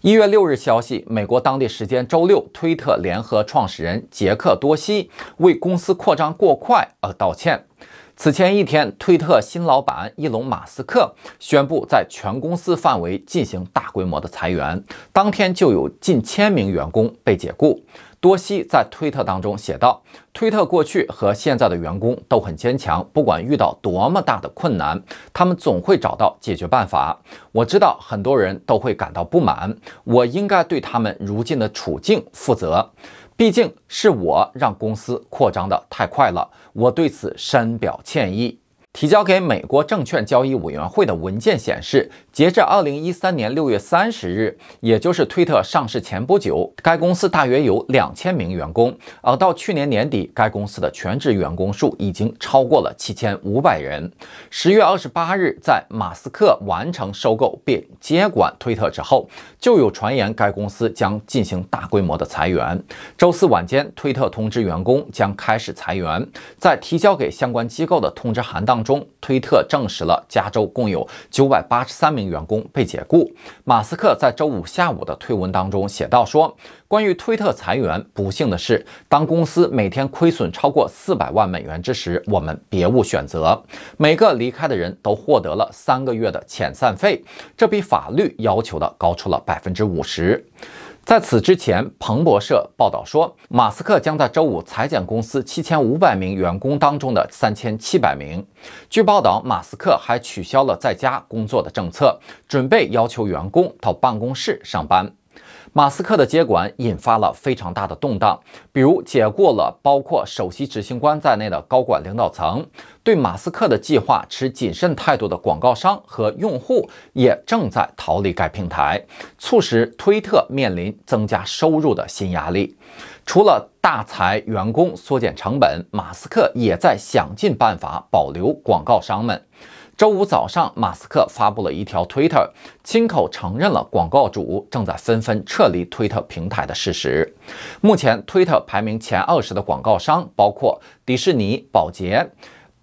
一月六日消息，美国当地时间周六，推特联合创始人杰克多西为公司扩张过快而道歉。此前一天，推特新老板伊隆马斯克宣布在全公司范围进行大规模的裁员，当天就有近千名员工被解雇。多西在推特当中写道：“推特过去和现在的员工都很坚强，不管遇到多么大的困难，他们总会找到解决办法。我知道很多人都会感到不满，我应该对他们如今的处境负责，毕竟是我让公司扩张的太快了，我对此深表歉意。”提交给美国证券交易委员会的文件显示，截至二零一三年六月三十日，也就是推特上市前不久，该公司大约有两千名员工。而到去年年底，该公司的全职员工数已经超过了七千五百人。十月二十八日，在马斯克完成收购并接管推特之后，就有传言该公司将进行大规模的裁员。周四晚间，推特通知员工将开始裁员，在提交给相关机构的通知函当。中推特证实了加州共有九百八十三名员工被解雇。马斯克在周五下午的推文当中写道：“说关于推特裁员，不幸的是，当公司每天亏损超过四百万美元之时，我们别无选择。每个离开的人都获得了三个月的遣散费，这比法律要求的高出了百分之五十。”在此之前，彭博社报道说，马斯克将在周五裁减公司7500名员工当中的3700名。据报道，马斯克还取消了在家工作的政策，准备要求员工到办公室上班。马斯克的接管引发了非常大的动荡，比如解雇了包括首席执行官在内的高管领导层。对马斯克的计划持谨慎态度的广告商和用户也正在逃离该平台，促使推特面临增加收入的新压力。除了大裁员工、缩减成本，马斯克也在想尽办法保留广告商们。周五早上，马斯克发布了一条推特，亲口承认了广告主正在纷纷撤离推特平台的事实。目前，推特排名前二十的广告商包括迪士尼、宝洁、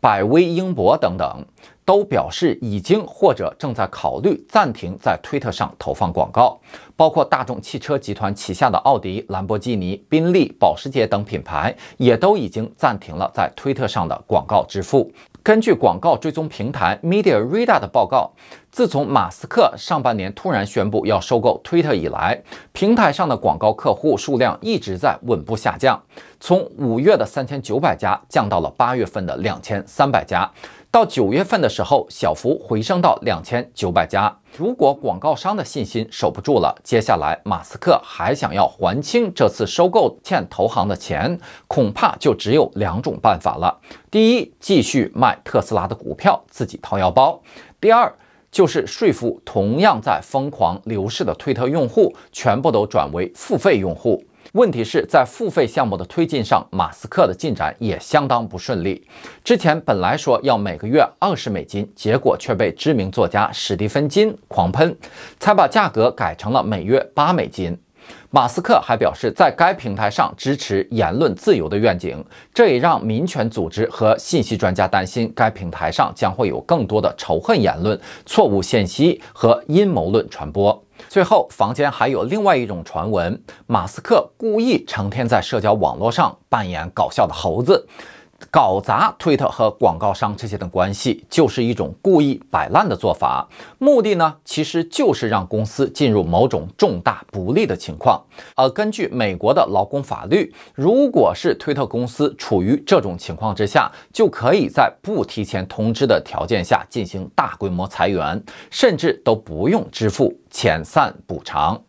百威、英博等等。都表示已经或者正在考虑暂停在推特上投放广告，包括大众汽车集团旗下的奥迪、兰博基尼、宾利、保时捷等品牌也都已经暂停了在推特上的广告支付。根据广告追踪平台 MediaRadar 的报告，自从马斯克上半年突然宣布要收购推特以来，平台上的广告客户数量一直在稳步下降，从五月的三千九百家降到了八月份的两千三百家。到九月份的时候，小幅回升到两千九百家。如果广告商的信心守不住了，接下来马斯克还想要还清这次收购欠投行的钱，恐怕就只有两种办法了：第一，继续卖特斯拉的股票，自己掏腰包；第二，就是说服同样在疯狂流失的推特用户全部都转为付费用户。问题是在付费项目的推进上，马斯克的进展也相当不顺利。之前本来说要每个月二十美金，结果却被知名作家史蒂芬金狂喷，才把价格改成了每月八美金。马斯克还表示，在该平台上支持言论自由的愿景，这也让民权组织和信息专家担心，该平台上将会有更多的仇恨言论、错误信息和阴谋论传播。最后，房间还有另外一种传闻：马斯克故意成天在社交网络上扮演搞笑的猴子。搞砸推特和广告商之间的关系，就是一种故意摆烂的做法。目的呢，其实就是让公司进入某种重大不利的情况。而根据美国的劳工法律，如果是推特公司处于这种情况之下，就可以在不提前通知的条件下进行大规模裁员，甚至都不用支付遣散补偿。